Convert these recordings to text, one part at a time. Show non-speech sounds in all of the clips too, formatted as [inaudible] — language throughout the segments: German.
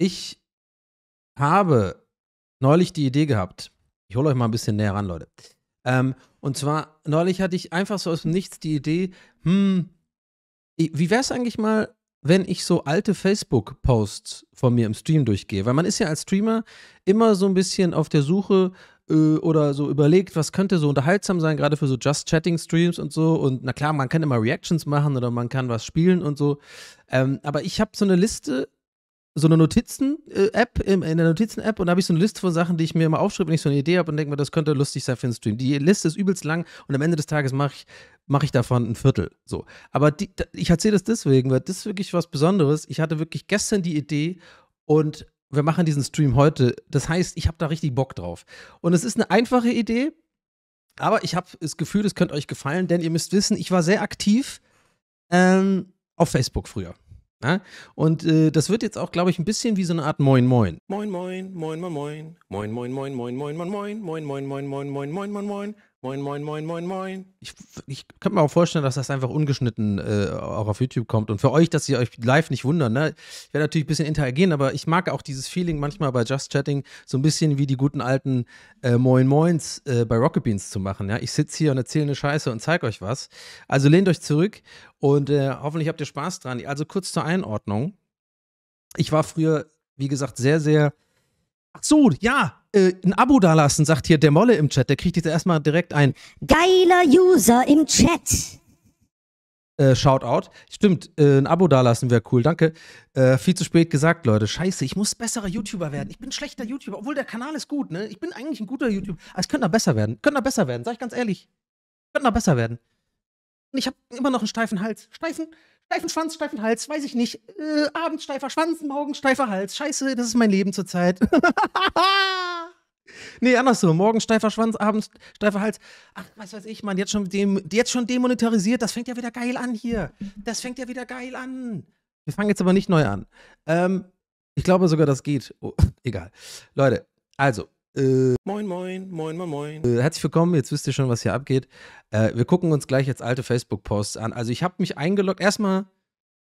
Ich habe neulich die Idee gehabt. Ich hole euch mal ein bisschen näher ran, Leute. Ähm, und zwar, neulich hatte ich einfach so aus dem Nichts die Idee, hm, wie wäre es eigentlich mal, wenn ich so alte Facebook-Posts von mir im Stream durchgehe? Weil man ist ja als Streamer immer so ein bisschen auf der Suche äh, oder so überlegt, was könnte so unterhaltsam sein, gerade für so Just-Chatting-Streams und so. Und na klar, man kann immer Reactions machen oder man kann was spielen und so. Ähm, aber ich habe so eine Liste so eine Notizen-App, in der Notizen-App und da habe ich so eine Liste von Sachen, die ich mir immer aufschreibe, wenn ich so eine Idee habe und denke mir, das könnte lustig sein für den Stream. Die Liste ist übelst lang und am Ende des Tages mache ich, mach ich davon ein Viertel. So. Aber die, ich erzähle das deswegen, weil das ist wirklich was Besonderes. Ich hatte wirklich gestern die Idee und wir machen diesen Stream heute. Das heißt, ich habe da richtig Bock drauf. Und es ist eine einfache Idee, aber ich habe das Gefühl, es könnte euch gefallen, denn ihr müsst wissen, ich war sehr aktiv ähm, auf Facebook früher. Ja? Und äh, das wird jetzt auch, glaube ich, ein bisschen wie so eine Art Moin Moin. Moin Moin, Moin Moin Moin, Moin Moin Moin Moin Moin Moin Moin Moin Moin Moin Moin Moin Moin Moin Moin, moin, moin, moin, moin. Ich, ich könnte mir auch vorstellen, dass das einfach ungeschnitten äh, auch auf YouTube kommt. Und für euch, dass ihr euch live nicht wundern, ne? Ich werde natürlich ein bisschen interagieren, aber ich mag auch dieses Feeling manchmal bei Just Chatting, so ein bisschen wie die guten alten äh, Moin Moins äh, bei Rocket Beans zu machen. Ja? Ich sitze hier und erzähle eine Scheiße und zeige euch was. Also lehnt euch zurück und äh, hoffentlich habt ihr Spaß dran. Also kurz zur Einordnung. Ich war früher, wie gesagt, sehr, sehr Ach so, ja, äh, ein Abo dalassen, sagt hier der Molle im Chat. Der kriegt jetzt erstmal direkt ein geiler User im Chat. Äh, Shoutout. Stimmt, äh, ein Abo dalassen wäre cool, danke. Äh, viel zu spät gesagt, Leute. Scheiße, ich muss besserer YouTuber werden. Ich bin ein schlechter YouTuber, obwohl der Kanal ist gut, ne? Ich bin eigentlich ein guter YouTuber. Aber ah, es könnte noch besser werden. Könnte noch besser werden, sag ich ganz ehrlich. Könnte noch besser werden. ich habe immer noch einen steifen Hals. Steifen, steifen Schwanz, steifen Hals, weiß ich nicht. Äh, abends steifer Schwanz, morgen steifer Hals. Scheiße, das ist mein Leben zurzeit. [laughs] nee, andersrum. Morgen steifer Schwanz, abends steifer Hals. Ach, was weiß ich, Mann, jetzt schon, dem, jetzt schon demonetarisiert. Das fängt ja wieder geil an hier. Das fängt ja wieder geil an. Wir fangen jetzt aber nicht neu an. Ähm, ich glaube sogar, das geht. Oh, [laughs] egal. Leute, also, äh, moin, moin, moin, moin, moin. Äh, herzlich willkommen, jetzt wisst ihr schon, was hier abgeht. Äh, wir gucken uns gleich jetzt alte Facebook-Posts an. Also ich habe mich eingeloggt. Erstmal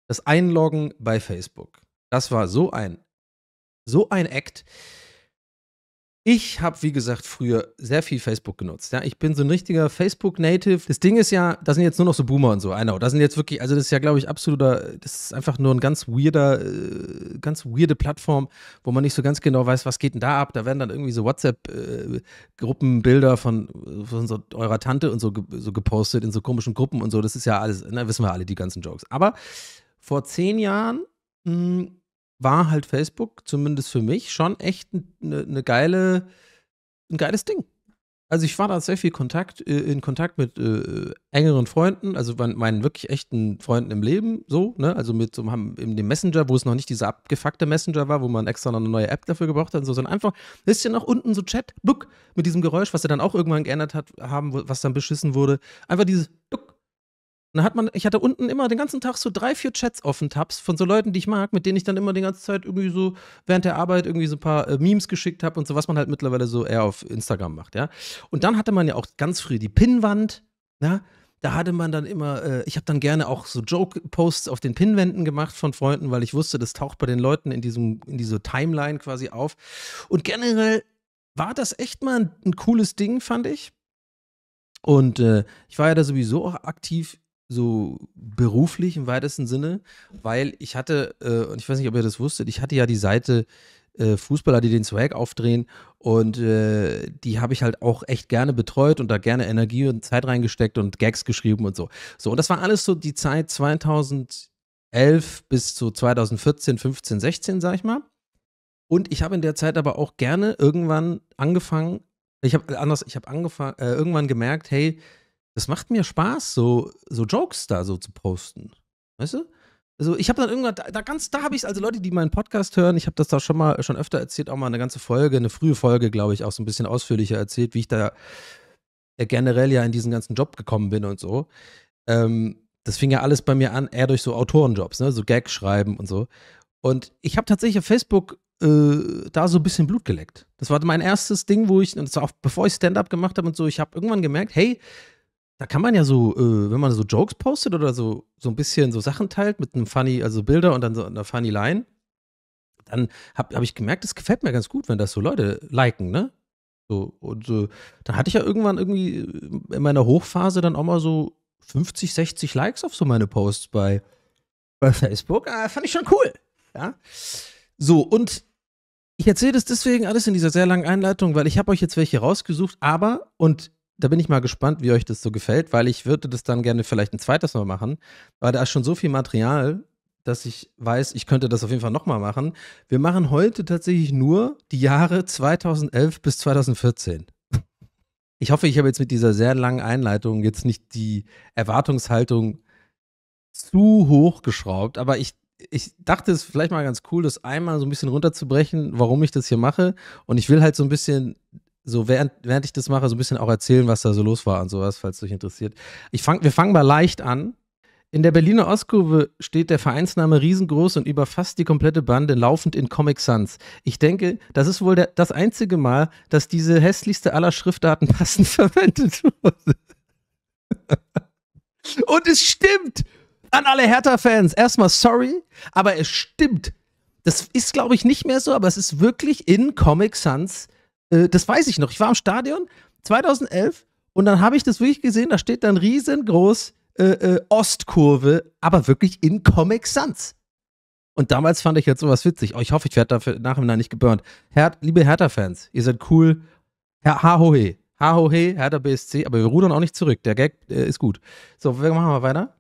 das Einloggen bei Facebook. Das war so ein, so ein Act. Ich habe, wie gesagt, früher sehr viel Facebook genutzt. Ja, ich bin so ein richtiger Facebook-Native. Das Ding ist ja, da sind jetzt nur noch so Boomer und so. Genau, das sind jetzt wirklich, also das ist ja, glaube ich, absoluter, das ist einfach nur ein ganz weirder, äh, ganz weirde Plattform, wo man nicht so ganz genau weiß, was geht denn da ab. Da werden dann irgendwie so WhatsApp-Gruppenbilder äh, von, von so eurer Tante und so, so gepostet in so komischen Gruppen und so. Das ist ja alles, na, ne, wissen wir alle, die ganzen Jokes. Aber vor zehn Jahren mh, hm, war halt Facebook, zumindest für mich, schon echt eine ne geile, ein geiles Ding. Also ich war da sehr viel Kontakt, äh, in Kontakt mit äh, engeren Freunden, also meinen wirklich echten Freunden im Leben, so, ne? Also mit so haben in dem Messenger, wo es noch nicht dieser abgefuckte Messenger war, wo man extra noch eine neue App dafür gebraucht hat, und so, sondern einfach ein bisschen nach unten so Chat, duck, mit diesem Geräusch, was er dann auch irgendwann geändert hat, haben, was dann beschissen wurde. Einfach dieses duck, und dann hat man, ich hatte unten immer den ganzen Tag so drei, vier Chats offen, Tabs von so Leuten, die ich mag, mit denen ich dann immer die ganze Zeit irgendwie so während der Arbeit irgendwie so ein paar äh, Memes geschickt habe und so, was man halt mittlerweile so eher auf Instagram macht, ja. Und dann hatte man ja auch ganz früh die Pinnwand, ja. Ne? Da hatte man dann immer, äh, ich habe dann gerne auch so Joke-Posts auf den Pinnwänden gemacht von Freunden, weil ich wusste, das taucht bei den Leuten in diesem, in diese Timeline quasi auf. Und generell war das echt mal ein, ein cooles Ding, fand ich. Und äh, ich war ja da sowieso auch aktiv so beruflich im weitesten Sinne, weil ich hatte, äh, und ich weiß nicht, ob ihr das wusstet, ich hatte ja die Seite äh, Fußballer, die den Swag aufdrehen und äh, die habe ich halt auch echt gerne betreut und da gerne Energie und Zeit reingesteckt und Gags geschrieben und so. So, und das war alles so die Zeit 2011 bis zu 2014, 15, 16, sag ich mal. Und ich habe in der Zeit aber auch gerne irgendwann angefangen, ich habe anders, ich habe angefangen, äh, irgendwann gemerkt, hey, das macht mir Spaß, so, so Jokes da so zu posten. Weißt du? Also ich habe dann irgendwann, da, da ganz, da habe ich, also Leute, die meinen Podcast hören, ich habe das da schon mal, schon öfter erzählt, auch mal eine ganze Folge, eine frühe Folge, glaube ich, auch so ein bisschen ausführlicher erzählt, wie ich da äh, generell ja in diesen ganzen Job gekommen bin und so. Ähm, das fing ja alles bei mir an, eher durch so Autorenjobs, ne? so Gag schreiben und so. Und ich habe tatsächlich auf Facebook äh, da so ein bisschen Blut geleckt. Das war mein erstes Ding, wo ich, und zwar auch bevor ich Stand-up gemacht habe und so, ich habe irgendwann gemerkt, hey, da kann man ja so, äh, wenn man so Jokes postet oder so, so ein bisschen so Sachen teilt mit einem funny, also Bilder und dann so einer funny Line, dann habe hab ich gemerkt, es gefällt mir ganz gut, wenn das so Leute liken, ne? So, und äh, dann hatte ich ja irgendwann irgendwie äh, in meiner Hochphase dann auch mal so 50, 60 Likes auf so meine Posts bei, bei Facebook. Äh, fand ich schon cool. Ja. So, und ich erzähle das deswegen alles in dieser sehr langen Einleitung, weil ich habe euch jetzt welche rausgesucht, aber, und da bin ich mal gespannt, wie euch das so gefällt, weil ich würde das dann gerne vielleicht ein zweites Mal machen. Aber da ist schon so viel Material, dass ich weiß, ich könnte das auf jeden Fall nochmal machen. Wir machen heute tatsächlich nur die Jahre 2011 bis 2014. Ich hoffe, ich habe jetzt mit dieser sehr langen Einleitung jetzt nicht die Erwartungshaltung zu hoch geschraubt, aber ich, ich dachte, es ist vielleicht mal ganz cool, das einmal so ein bisschen runterzubrechen, warum ich das hier mache. Und ich will halt so ein bisschen so während, während ich das mache, so ein bisschen auch erzählen, was da so los war und sowas, falls es euch interessiert. Ich fang, wir fangen mal leicht an. In der Berliner Ostkurve steht der Vereinsname riesengroß und überfasst die komplette Bande laufend in Comic Sans. Ich denke, das ist wohl der, das einzige Mal, dass diese hässlichste aller Schriftarten [laughs] passend verwendet wurde. und es stimmt! An alle Hertha-Fans, erstmal sorry, aber es stimmt. Das ist, glaube ich, nicht mehr so, aber es ist wirklich in Comic Sans äh, das weiß ich noch. Ich war im Stadion 2011 und dann habe ich das wirklich gesehen. Da steht dann riesengroß äh, äh, Ostkurve, aber wirklich in Comic Sans. Und damals fand ich jetzt halt sowas witzig. Oh, ich hoffe, ich werde dafür nachhinein nicht geburnt. Her liebe Hertha-Fans, ihr seid cool. Ha Her Hahohe. Hahohe, Hertha BSC. Aber wir rudern auch nicht zurück. Der Gag äh, ist gut. So, wir machen wir weiter.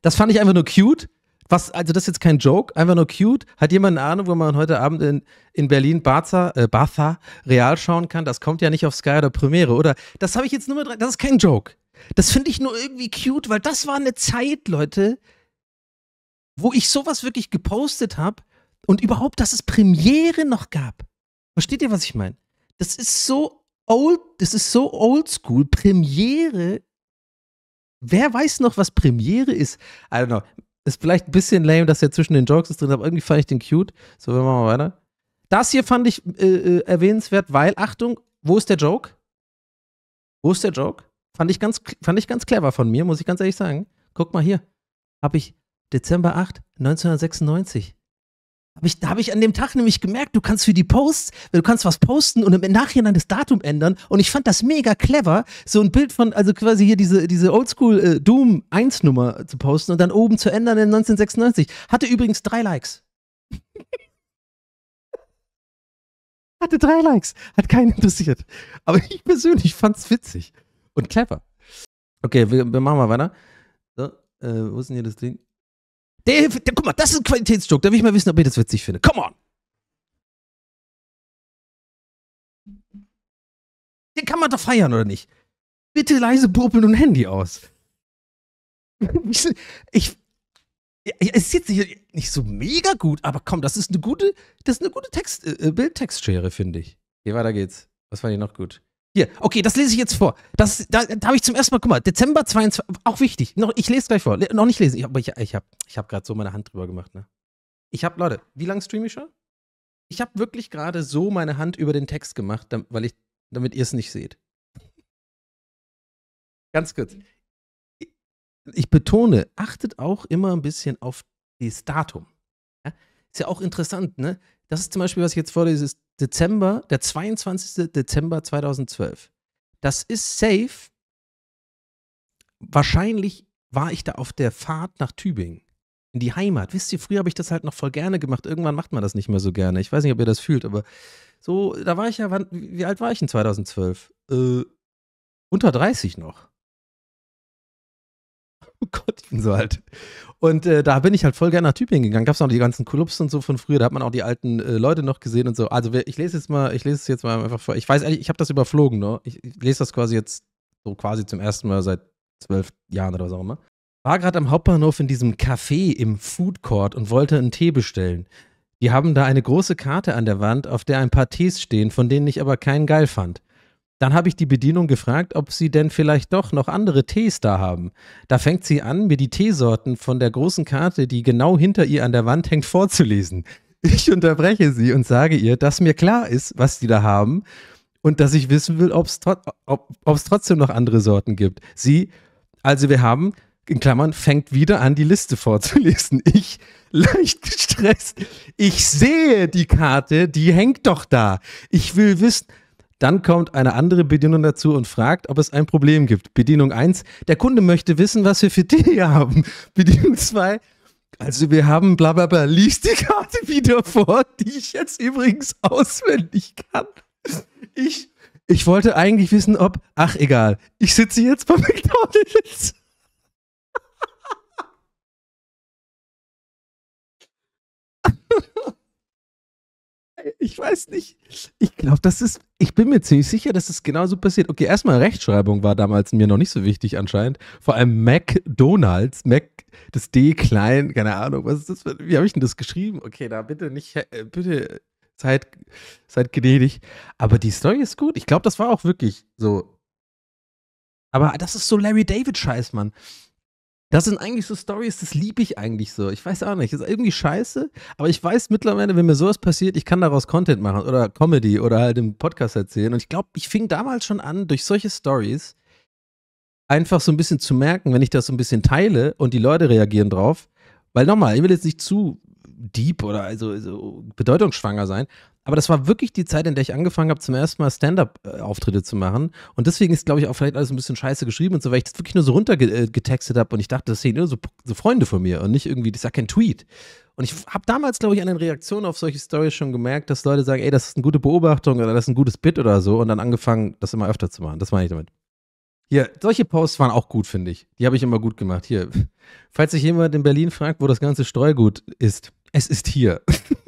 Das fand ich einfach nur cute. Was, also das ist jetzt kein Joke, einfach nur cute. Hat jemand eine Ahnung, wo man heute Abend in, in Berlin Barca, äh, Barca Real schauen kann? Das kommt ja nicht auf Sky oder Premiere, oder? Das habe ich jetzt nur mit rein. Das ist kein Joke. Das finde ich nur irgendwie cute, weil das war eine Zeit, Leute, wo ich sowas wirklich gepostet habe und überhaupt, dass es Premiere noch gab. Versteht ihr, was ich meine? Das ist so old, das ist so oldschool. Premiere. Wer weiß noch, was Premiere ist? I don't know. Ist vielleicht ein bisschen lame, dass er zwischen den Jokes ist drin, aber irgendwie fand ich den cute. So, wir machen mal weiter. Das hier fand ich äh, äh, erwähnenswert, weil, Achtung, wo ist der Joke? Wo ist der Joke? Fand ich, ganz, fand ich ganz clever von mir, muss ich ganz ehrlich sagen. Guck mal hier. Habe ich Dezember 8, 1996. Hab ich, da habe ich an dem Tag nämlich gemerkt, du kannst für die Posts, du kannst was posten und im Nachhinein das Datum ändern. Und ich fand das mega clever, so ein Bild von, also quasi hier diese, diese Oldschool äh, Doom 1 Nummer zu posten und dann oben zu ändern in 1996. Hatte übrigens drei Likes. [laughs] Hatte drei Likes. Hat keinen interessiert. Aber ich persönlich fand es witzig und clever. Okay, wir, wir machen mal weiter. So, äh, wo ist denn hier das Ding? Der, der, guck mal, das ist ein Qualitätsjoke. Da will ich mal wissen, ob ihr das witzig findet. Come on! Den kann man doch feiern, oder nicht? Bitte leise popeln und Handy aus. [laughs] Ich. ich ist jetzt nicht, nicht, so mega gut, aber komm, das ist eine gute, das ist eine gute Text, äh, äh Bildtextschere, finde ich. Hier weiter geht's. Was fand ich noch gut? Hier, okay, das lese ich jetzt vor. Das, da, da habe ich zum ersten Mal, guck mal, Dezember 22, auch wichtig. Noch, ich lese gleich vor. Le noch nicht lesen, ich, aber ich, ich habe ich hab gerade so meine Hand drüber gemacht. Ne? Ich habe, Leute, wie lange streame ich schon? Ich habe wirklich gerade so meine Hand über den Text gemacht, weil ich, damit ihr es nicht seht. Ganz kurz. Ich, ich betone, achtet auch immer ein bisschen auf das Datum. Ja? Ist ja auch interessant, ne? Das ist zum Beispiel, was ich jetzt vorlese, ist Dezember, der 22. Dezember 2012. Das ist safe. Wahrscheinlich war ich da auf der Fahrt nach Tübingen in die Heimat. Wisst ihr, früher habe ich das halt noch voll gerne gemacht. Irgendwann macht man das nicht mehr so gerne. Ich weiß nicht, ob ihr das fühlt, aber so, da war ich ja, wann, wie alt war ich in 2012? Äh, unter 30 noch. Gott, Kottchen so halt. Und äh, da bin ich halt voll gerne nach Tübingen gegangen. Gab es noch die ganzen Clubs und so von früher. Da hat man auch die alten äh, Leute noch gesehen und so. Also ich lese jetzt mal, ich lese es jetzt mal einfach vor. Ich weiß ehrlich, ich habe das überflogen, ne? Ich, ich, lese das quasi jetzt so quasi zum ersten Mal seit zwölf Jahren oder was auch immer. War gerade am Hauptbahnhof in diesem Café im Food Court und wollte einen Tee bestellen. Die haben da eine große Karte an der Wand, auf der ein paar Tees stehen, von denen ich aber keinen geil fand. Dann habe ich die Bedienung gefragt, ob sie denn vielleicht doch noch andere Tees da haben. Da fängt sie an, mir die Teesorten von der großen Karte, die genau hinter ihr an der Wand hängt, vorzulesen. Ich unterbreche sie und sage ihr, dass mir klar ist, was die da haben und dass ich wissen will, ob's ob es trotzdem noch andere Sorten gibt. Sie, also wir haben in Klammern, fängt wieder an, die Liste vorzulesen. [laughs] Ich, leicht gestresst, ich sehe die Karte, die hängt doch da. Ich will wissen, dann kommt eine andere Bedienung dazu und fragt, ob es ein Problem gibt. Bedienung 1, der Kunde möchte wissen, was wir für Tee haben. [laughs] Bedienung 2, also wir haben bla bla bla, liest die Karte wieder vor, die ich jetzt übrigens auswendig kann. Ich, ich wollte eigentlich wissen, ob, ach egal, ich sitze jetzt bei McDonald's. Ich weiß nicht. Ich glaube, das ist. Ich bin mir ziemlich sicher, dass es das genauso passiert. Okay, erstmal Rechtschreibung war damals mir noch nicht so wichtig anscheinend. Vor allem McDonalds, Mac, das D klein, keine Ahnung, was ist das? Für, wie habe ich denn das geschrieben? Okay, da bitte nicht, äh, bitte seid, seid gnädig. Aber die Story ist gut. Ich glaube, das war auch wirklich so. Aber das ist so Larry David-Scheiß, Mann. Das sind eigentlich so Stories, das liebe ich eigentlich so. Ich weiß auch nicht, ist irgendwie scheiße, aber ich weiß mittlerweile, wenn mir sowas passiert, ich kann daraus Content machen oder Comedy oder halt im Podcast erzählen. Und ich glaube, ich fing damals schon an, durch solche Stories einfach so ein bisschen zu merken, wenn ich das so ein bisschen teile und die Leute reagieren drauf. Weil nochmal, ich will jetzt nicht zu deep oder also, also bedeutungsschwanger sein, aber das war wirklich die Zeit, in der ich angefangen habe, zum ersten Mal Stand-up-Auftritte äh, zu machen. Und deswegen ist, glaube ich, auch vielleicht alles ein bisschen scheiße geschrieben und so, weil ich das wirklich nur so runtergetextet äh, habe und ich dachte, das sehen nur so, so Freunde von mir und nicht irgendwie, das ist ja kein Tweet. Und ich habe damals, glaube ich, an den Reaktionen auf solche Stories schon gemerkt, dass Leute sagen, ey, das ist eine gute Beobachtung oder das ist ein gutes Bit oder so und dann angefangen, das immer öfter zu machen. Das meine ich damit. Hier, solche Posts waren auch gut, finde ich. Die habe ich immer gut gemacht. Hier, [laughs] falls sich jemand in Berlin fragt, wo das ganze Streugut ist, es ist hier. [laughs]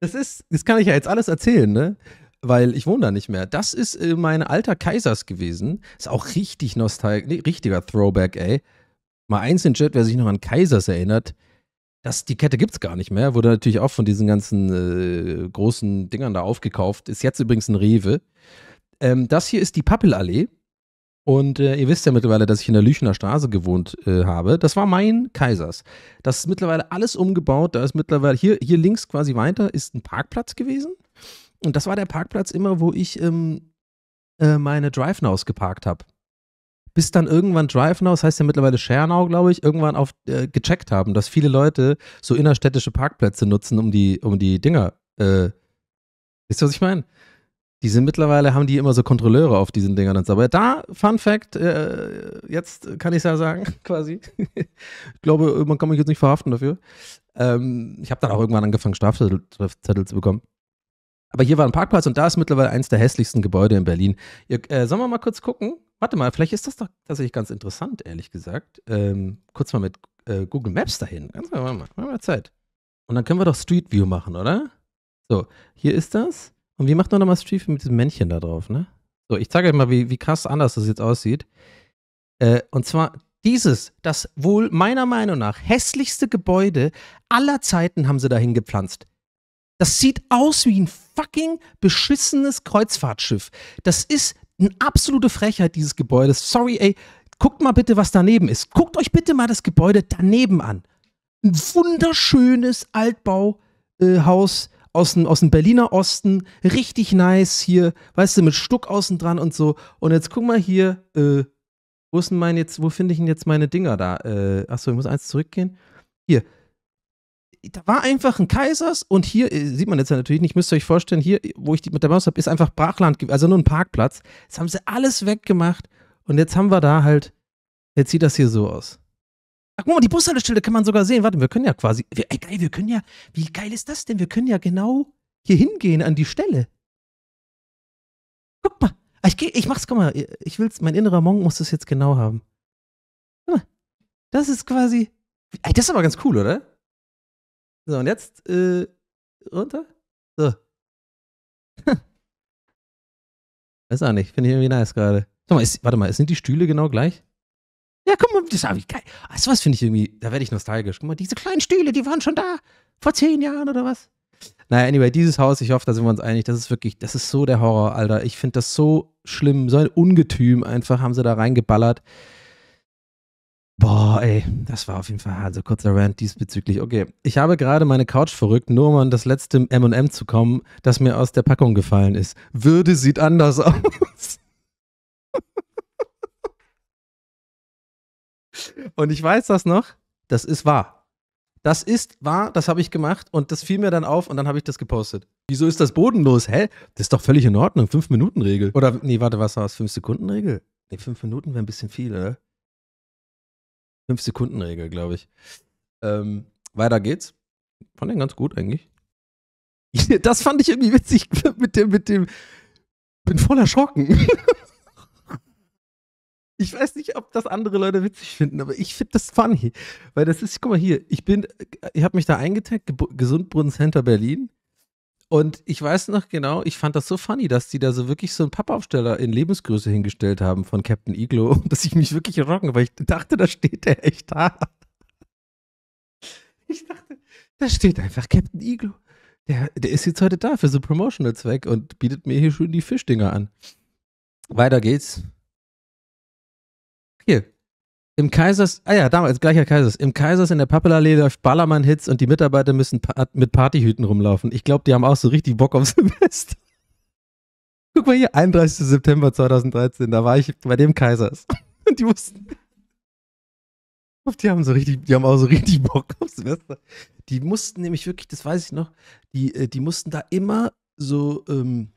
Das ist, das kann ich ja jetzt alles erzählen, ne? Weil ich wohne da nicht mehr. Das ist äh, mein alter Kaisers gewesen. Ist auch richtig nostalgisch, nee, richtiger Throwback, ey. Mal eins in Chat, wer sich noch an Kaisers erinnert, das, die Kette gibt's gar nicht mehr. Wurde natürlich auch von diesen ganzen äh, großen Dingern da aufgekauft. Ist jetzt übrigens ein Rewe. Ähm, das hier ist die Pappelallee. Und äh, ihr wisst ja mittlerweile, dass ich in der Lüchener Straße gewohnt äh, habe. Das war mein Kaisers. Das ist mittlerweile alles umgebaut. Da ist mittlerweile hier, hier links quasi weiter ist ein Parkplatz gewesen. Und das war der Parkplatz immer, wo ich ähm, äh, meine Drive Nows geparkt habe. Bis dann irgendwann Drive Nows, heißt ja mittlerweile Schernau, glaube ich, irgendwann auf, äh, gecheckt haben, dass viele Leute so innerstädtische Parkplätze nutzen, um die, um die Dinger. Äh, wisst ihr, was ich meine? Die sind mittlerweile, haben die immer so Kontrolleure auf diesen Dingern. Aber da, Fun Fact, äh, jetzt kann ich es ja sagen, [laughs] quasi. ich glaube, man kann mich jetzt nicht verhaften dafür. Ähm, ich habe dann auch irgendwann angefangen, Strafzettel zu bekommen. Aber hier war ein Parkplatz und da ist mittlerweile eins der hässlichsten Gebäude in Berlin. Ihr, äh, sollen wir mal kurz gucken? Warte mal, vielleicht ist das doch tatsächlich ganz interessant, ehrlich gesagt. Ähm, kurz mal mit äh, Google Maps dahin. Ganz mal, wir mal Zeit. Und dann können wir doch Street View machen, oder? So, hier ist das. Und wie macht man nochmal Stiefel mit diesem Männchen da drauf, ne? So, ich zeige euch mal, wie, wie krass anders das jetzt aussieht. Äh, und zwar dieses, das wohl meiner Meinung nach hässlichste Gebäude aller Zeiten haben sie dahin gepflanzt. Das sieht aus wie ein fucking beschissenes Kreuzfahrtschiff. Das ist eine absolute Frechheit, dieses Gebäudes. Sorry, ey. Guckt mal bitte, was daneben ist. Guckt euch bitte mal das Gebäude daneben an. Ein wunderschönes Altbauhaus. Äh, aus dem, aus dem Berliner Osten, richtig nice hier, weißt du, mit Stuck außen dran und so. Und jetzt guck mal hier, äh, wo ist denn mein jetzt, wo finde ich denn jetzt meine Dinger da? Äh, achso, ich muss eins zurückgehen. Hier. Da war einfach ein Kaisers und hier, äh, sieht man jetzt ja natürlich nicht, müsst ihr euch vorstellen, hier, wo ich die mit der Maus habe, ist einfach Brachland, also nur ein Parkplatz. Jetzt haben sie alles weggemacht und jetzt haben wir da halt, jetzt sieht das hier so aus. Ach, guck mal, die Bushaltestelle kann man sogar sehen. Warte, wir können ja quasi. Wir, ey, geil, wir können ja. Wie geil ist das denn? Wir können ja genau hier hingehen an die Stelle. Guck mal. Ah, ich, geh, ich mach's, guck mal. Ich will's, mein innerer Monk muss das jetzt genau haben. Guck mal. Das ist quasi. Ey, das ist aber ganz cool, oder? So, und jetzt äh, runter. So. [laughs] Weiß auch nicht. Finde ich irgendwie nice gerade. warte mal, sind die Stühle genau gleich? das habe ich geil. Also ah, was finde ich irgendwie, da werde ich nostalgisch. Guck mal, diese kleinen Stühle, die waren schon da vor zehn Jahren oder was? Naja, anyway, dieses Haus, ich hoffe, da sind wir uns einig, das ist wirklich, das ist so der Horror, Alter. Ich finde das so schlimm, so ein Ungetüm einfach haben sie da reingeballert. Boah, ey, das war auf jeden Fall also kurzer Rant diesbezüglich. Okay, ich habe gerade meine Couch verrückt, nur um an das letzte M&M zu kommen, das mir aus der Packung gefallen ist. Würde sieht anders [laughs] aus. Und ich weiß das noch, das ist wahr. Das ist wahr, das habe ich gemacht und das fiel mir dann auf und dann habe ich das gepostet. Wieso ist das bodenlos? Hä? Das ist doch völlig in Ordnung. Fünf-Minuten-Regel. Oder, nee, warte, was war das? Fünf-Sekunden-Regel? Nee, fünf Minuten wäre ein bisschen viel, oder? Fünf-Sekunden-Regel, glaube ich. Ähm, weiter geht's. Fand den ganz gut eigentlich. [laughs] Das fand ich irgendwie witzig [laughs] mit dem, mit dem. Bin voll erschrocken. [laughs] Ich weiß nicht, ob das andere Leute witzig finden, aber ich finde das funny. Weil das ist, guck mal hier, ich bin, ich habe mich da eingetaggt, Gesundbrunnen Center Berlin. Und ich weiß noch genau, ich fand das so funny, dass die da so wirklich so einen Pappaufsteller in Lebensgröße hingestellt haben von Captain Iglo, [laughs] dass ich mich wirklich rocken, weil ich dachte, da steht der echt da. Ich dachte, da steht einfach Captain Iglo. Der, der ist jetzt heute da für so Promotional-Zweck und bietet mir hier schön die Fischdinger an. Weiter geht's. Hier. Im Kaisers, ah ja, damals, gleicher Kaisers. Im Kaisers in der Pappelallee läuft Ballermann-Hits und die Mitarbeiter müssen pa mit Partyhüten rumlaufen. Ich glaube, die haben auch so richtig Bock auf [laughs] Silvester. Guck mal hier, 31. September 2013, da war ich bei dem Kaisers. [laughs] Und die mussten. Die haben so richtig, die haben auch so richtig Bock auf Silvester. Die mussten nämlich wirklich, das weiß ich noch, die, äh, die mussten da immer so, ähm,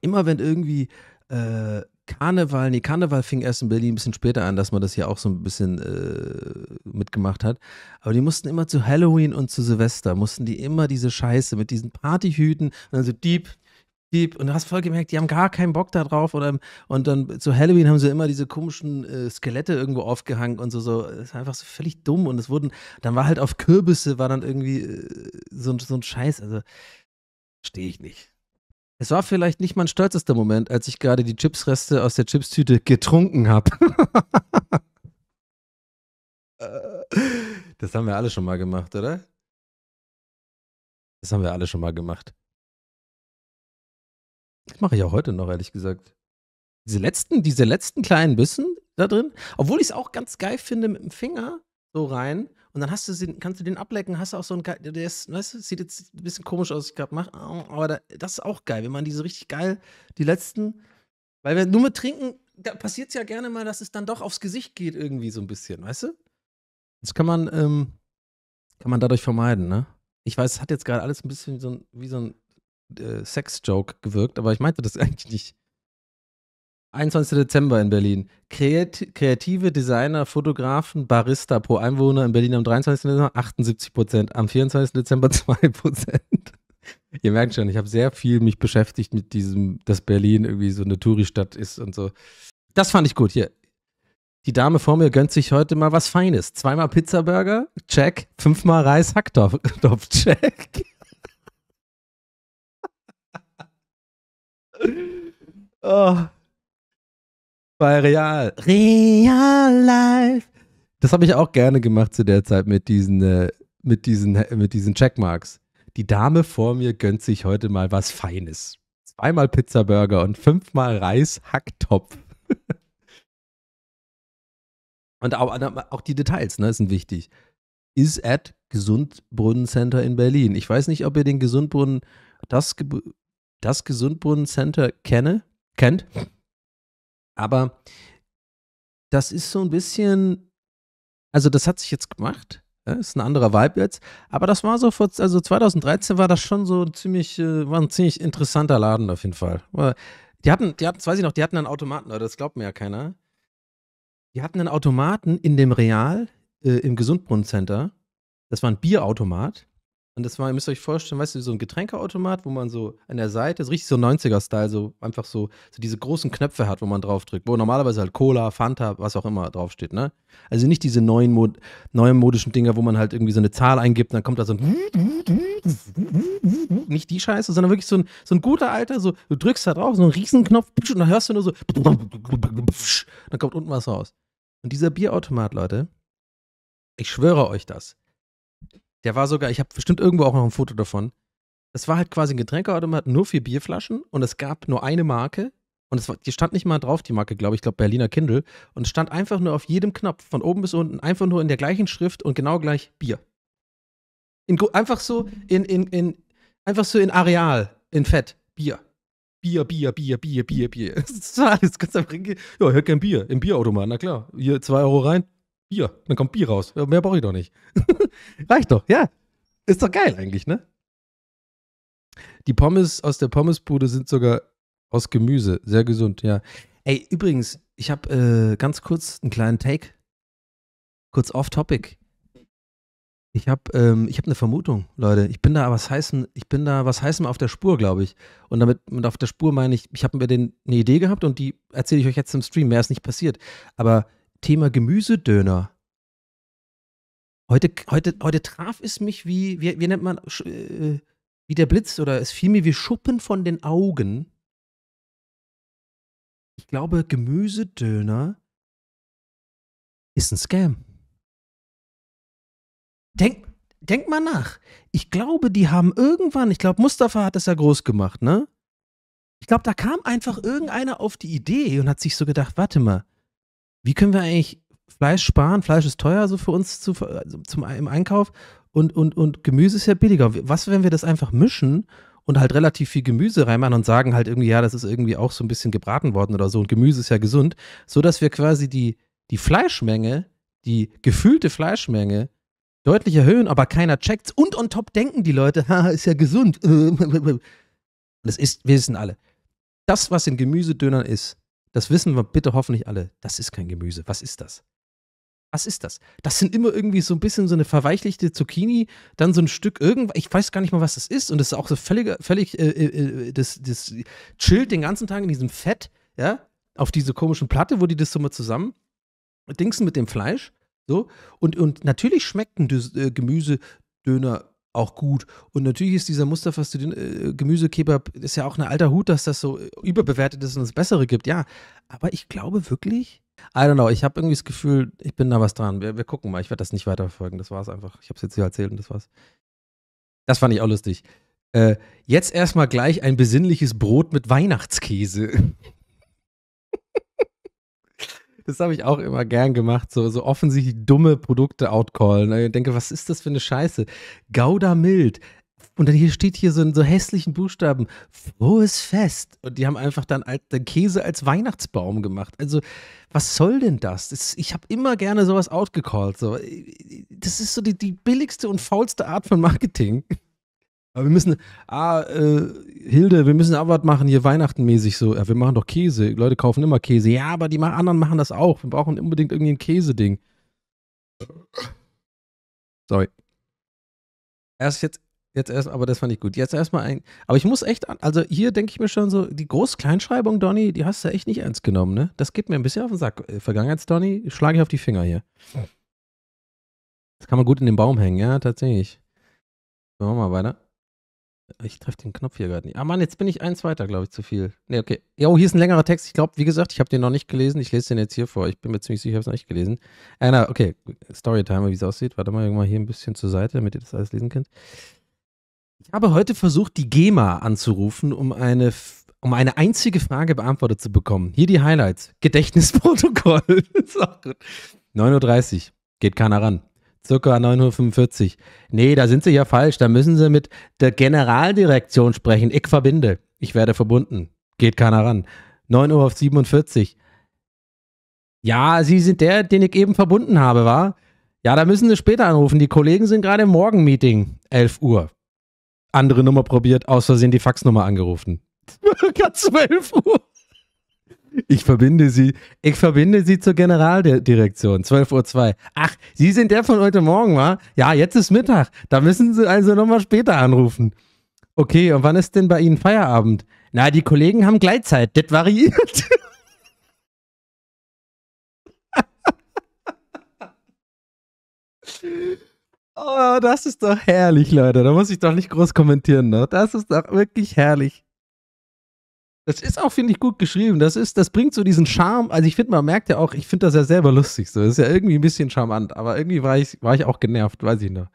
immer wenn irgendwie äh, Karneval, nee, Karneval fing erst in Berlin ein bisschen später an, dass man das hier auch so ein bisschen äh, mitgemacht hat. Aber die mussten immer zu Halloween und zu Silvester, mussten die immer diese Scheiße mit diesen Partyhüten und dann so Dieb, Dieb. Und du hast voll gemerkt, die haben gar keinen Bock da drauf. Oder, und dann zu Halloween haben sie immer diese komischen äh, Skelette irgendwo aufgehangen und so, so. Das ist einfach so völlig dumm. Und es wurden, dann war halt auf Kürbisse, war dann irgendwie äh, so, so ein Scheiß. Also, stehe ich nicht. Es war vielleicht nicht mein stolzester Moment, als ich gerade die Chipsreste aus der Chipstüte getrunken habe. [laughs] das haben wir alle schon mal gemacht, oder? Das haben wir alle schon mal gemacht. Das mache ich auch heute noch, ehrlich gesagt. Diese letzten, diese letzten kleinen Bissen da drin, obwohl ich es auch ganz geil finde, mit dem Finger so rein und dann hast du sie, kannst du den ablecken, hast du auch so einen geil, der ist, weißt du, sieht jetzt ein bisschen komisch aus, ich glaube, mach, aber da, das ist auch geil, wenn man diese so richtig geil, die letzten, weil wir nur mit Trinken, da passiert es ja gerne mal, dass es dann doch aufs Gesicht geht irgendwie so ein bisschen, weißt du? Das kann man, ähm, kann man dadurch vermeiden, ne? Ich weiß, es hat jetzt gerade alles ein bisschen so ein, wie so ein äh, Sex-Joke gewirkt, aber ich meinte das [laughs] eigentlich nicht. 21. Dezember in Berlin. Kreative Designer, Fotografen, Barista pro Einwohner in Berlin am 23. Dezember 78 Prozent, am 24. Dezember 2 [laughs] Prozent. Ihr merkt schon, ich habe sehr viel mich beschäftigt mit diesem, dass Berlin irgendwie so eine Touristadt ist und so. Das fand ich gut. Hier, die Dame vor mir gönnt sich heute mal was Feines. Zweimal Pizzaburger, check. Fünfmal Reis, Hackdorf, [laughs] check. [laughs] oh, bei Real. Real Life. Das habe ich auch gerne gemacht zu der Zeit mit diesen, äh, mit diesen, mit diesen Checkmarks. Die Dame vor mir gönnt sich heute mal was Feines. Zweimal Pizzaburger und fünfmal Reishacktopf. [laughs] und auch, auch, die Details ne, sind wichtig. Is at Gesundbrunnen Center in Berlin. Ich weiß nicht, ob ihr den Gesundbrunnen, das, das Gesundbrunnen Center kenne, kennt. Aber das ist so ein bisschen, also das hat sich jetzt gemacht. Ja, ist ein anderer Vibe jetzt. Aber das war so vor, also 2013 war das schon so ziemlich, äh, war ein ziemlich interessanter Laden auf jeden Fall. Die hatten, die hatten, das weiß ich noch, die hatten einen Automaten, aber das glaubt mir ja keiner. Die hatten einen Automaten in dem Real, äh, im Gesundbrunnencenter. Das war ein Bierautomat. Und das war, ihr müsst euch vorstellen, weißt du, so ein Getränkeautomat, wo man so an der Seite, so richtig so 90er-Style, so einfach so, so diese großen Knöpfe hat, wo man draufdrückt, wo normalerweise halt Cola, Fanta, was auch immer draufsteht, ne? Also nicht diese neuen, Mod neuen modischen Dinger, wo man halt irgendwie so eine Zahl eingibt und dann kommt da so ein nicht die Scheiße, sondern wirklich so ein, so ein guter Alter, so, du drückst da drauf, so einen Riesenknopf und dann hörst du nur so dann kommt unten was raus. Und dieser Bierautomat, Leute, ich schwöre euch das, der war sogar, ich habe bestimmt irgendwo auch noch ein Foto davon. Das war halt quasi ein Getränkeautomat nur vier Bierflaschen und es gab nur eine Marke und es war, die stand nicht mal drauf, die Marke, glaube ich, glaube Berliner Kindle und stand einfach nur auf jedem Knopf von oben bis unten, einfach nur in der gleichen Schrift und genau gleich Bier. In, einfach so in, in, in, einfach so in Areal, in Fett, Bier. Bier, Bier, Bier, Bier, Bier, Bier. [laughs] Das war alles ganz einfach. Ja, ich hätte gern Bier im Bierautomat, na klar. Hier zwei Euro rein, Bier. Dann kommt Bier raus. Ja, mehr brauche ich doch nicht. [laughs] Reicht doch, ja. Ist doch geil eigentlich, ne? Die Pommes aus der Pommesbude sind sogar aus Gemüse. Sehr gesund, ja. Ey, übrigens, ich habe äh, ganz kurz einen kleinen Take. Kurz off-topic. Ich habe ähm, hab eine Vermutung, Leute. Ich bin da was heißen, ich bin da was heißen auf der Spur, glaube ich. Und damit und auf der Spur meine ich, ich habe mir den, eine Idee gehabt und die erzähle ich euch jetzt im Stream. Mehr ist nicht passiert. Aber Thema Gemüsedöner. Heute, heute, heute traf es mich wie, wie, wie nennt man, äh, wie der Blitz oder es fiel mir wie Schuppen von den Augen. Ich glaube, Gemüsedöner ist ein Scam. Denk, denk mal nach. Ich glaube, die haben irgendwann, ich glaube, Mustafa hat das ja groß gemacht, ne? Ich glaube, da kam einfach irgendeiner auf die Idee und hat sich so gedacht, warte mal, wie können wir eigentlich Fleisch sparen, Fleisch ist teuer, so für uns zu, also zum, im Einkauf und, und, und Gemüse ist ja billiger. Was, wenn wir das einfach mischen und halt relativ viel Gemüse reinmachen und sagen halt irgendwie, ja, das ist irgendwie auch so ein bisschen gebraten worden oder so und Gemüse ist ja gesund, sodass wir quasi die, die Fleischmenge, die gefühlte Fleischmenge deutlich erhöhen, aber keiner checkt's und on top denken die Leute, [laughs] ha, ist ja gesund. [laughs] Das ist, wir wissen alle. Das, was in Gemüsedönern ist, das wissen wir bitte hoffentlich alle. Das ist kein Gemüse. Was ist das? was ist das? Das sind immer irgendwie so ein bisschen so eine verweichlichte Zucchini, dann so ein Stück irgendwas, ich weiß gar nicht mal, was das ist. Und das ist auch so völlig, völlig, äh, äh, äh, das, das chillt den ganzen Tag in diesem Fett, ja, auf diese komischen Platte, wo die das so mal zusammen dingsen mit dem Fleisch. So. Und, und natürlich schmeckt ein äh, Gemüsedöner auch gut. Und natürlich ist dieser Mustafa äh, Gemüsekebab, ist ja auch ein alter Hut, dass das so äh, überbewertet ist und es bessere gibt. Ja, aber ich glaube wirklich, I don't know, ich habe irgendwie das Gefühl, ich bin da was dran. Wir, wir gucken mal, ich werde das nicht weiterverfolgen, das war es einfach. Ich habe es jetzt hier erzählt und das war's. Das fand ich auch lustig. Äh, jetzt erstmal gleich ein besinnliches Brot mit Weihnachtskäse. [laughs] das habe ich auch immer gern gemacht, so, so offensichtlich dumme Produkte outcallen. Ich denke, was ist das für eine Scheiße? Gouda mild, und dann hier steht hier so in so hässlichen Buchstaben, frohes Fest. Und die haben einfach dann den Käse als Weihnachtsbaum gemacht. Also, was soll denn das? das ich habe immer gerne sowas outgecallt. So. Das ist so die, die billigste und faulste Art von Marketing. Aber wir müssen, ah, äh, Hilde, wir müssen auch was machen hier Weihnachtenmäßig so. Ja, wir machen doch Käse. Die Leute kaufen immer Käse. Ja, aber die anderen machen das auch. Wir brauchen unbedingt irgendwie ein Käse-Ding. Sorry. Erst jetzt Jetzt erst, aber das fand ich gut. Jetzt erstmal ein. Aber ich muss echt, an, also hier denke ich mir schon so, die Groß-Kleinschreibung, Donny, die hast du echt nicht ernst genommen, ne? Das geht mir ein bisschen auf den Sack. Äh, Vergangenheits-Donny, schlage ich auf die Finger hier. Das kann man gut in den Baum hängen, ja, tatsächlich. machen wir mal weiter. Ich treffe den Knopf hier gerade nicht. Ah Mann, jetzt bin ich eins weiter, glaube ich, zu viel. Ne, okay. Jo, oh, hier ist ein längerer Text. Ich glaube, wie gesagt, ich habe den noch nicht gelesen. Ich lese den jetzt hier vor. Ich bin mir ziemlich sicher, ich habe es noch nicht gelesen. Äh, na, okay. Storytimer, wie es aussieht. Warte mal, irgendwann hier ein bisschen zur Seite, damit ihr das alles lesen könnt. Ich habe heute versucht, die GEMA anzurufen, um eine, um eine einzige Frage beantwortet zu bekommen. Hier die Highlights. Gedächtnisprotokoll. 9.30 [laughs] Uhr. Geht keiner ran. Circa 9.45 Uhr. Nee, da sind Sie ja falsch. Da müssen Sie mit der Generaldirektion sprechen. Ich verbinde. Ich werde verbunden. Geht keiner ran. 9 Uhr auf 47. Ja, Sie sind der, den ich eben verbunden habe, war? Ja, da müssen Sie später anrufen. Die Kollegen sind gerade im Morgenmeeting. 11 Uhr andere Nummer probiert, aus Versehen die Faxnummer angerufen. Circa [laughs] 12 Uhr. Ich verbinde sie, ich verbinde sie zur Generaldirektion, 12.02 Uhr. Ach, Sie sind der von heute Morgen, wa? Ja, jetzt ist Mittag. Da müssen Sie also nochmal später anrufen. Okay, und wann ist denn bei Ihnen Feierabend? Na, die Kollegen haben Gleitzeit. Das variiert. [laughs] Oh, das ist doch herrlich, Leute. Da muss ich doch nicht groß kommentieren. Ne? Das ist doch wirklich herrlich. Das ist auch, finde ich, gut geschrieben. Das ist, das bringt so diesen Charme. Also ich finde, man merkt ja auch, ich finde das ja selber lustig. So, das ist ja irgendwie ein bisschen charmant. Aber irgendwie war ich, war ich auch genervt, weiß ich noch.